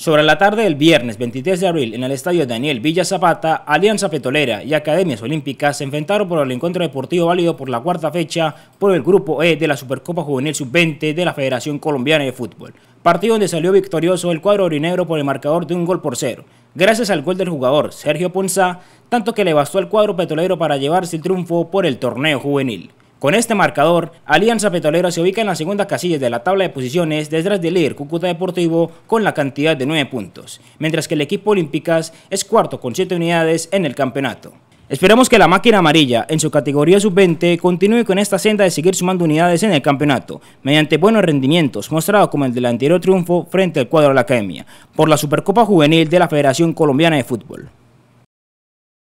Sobre la tarde del viernes 23 de abril en el estadio Daniel Villa Zapata, Alianza Petrolera y Academias Olímpicas se enfrentaron por el encuentro deportivo válido por la cuarta fecha por el Grupo E de la Supercopa Juvenil Sub-20 de la Federación Colombiana de Fútbol. Partido donde salió victorioso el cuadro orinegro por el marcador de un gol por cero, gracias al gol del jugador Sergio Ponza, tanto que le bastó al cuadro petrolero para llevarse el triunfo por el torneo juvenil. Con este marcador, Alianza Petrolera se ubica en la segunda casilla de la tabla de posiciones detrás del líder Cúcuta Deportivo con la cantidad de 9 puntos, mientras que el equipo Olímpicas es cuarto con 7 unidades en el campeonato. Esperamos que la máquina amarilla en su categoría sub-20 continúe con esta senda de seguir sumando unidades en el campeonato, mediante buenos rendimientos mostrados como el del anterior triunfo frente al cuadro de la Academia, por la Supercopa Juvenil de la Federación Colombiana de Fútbol.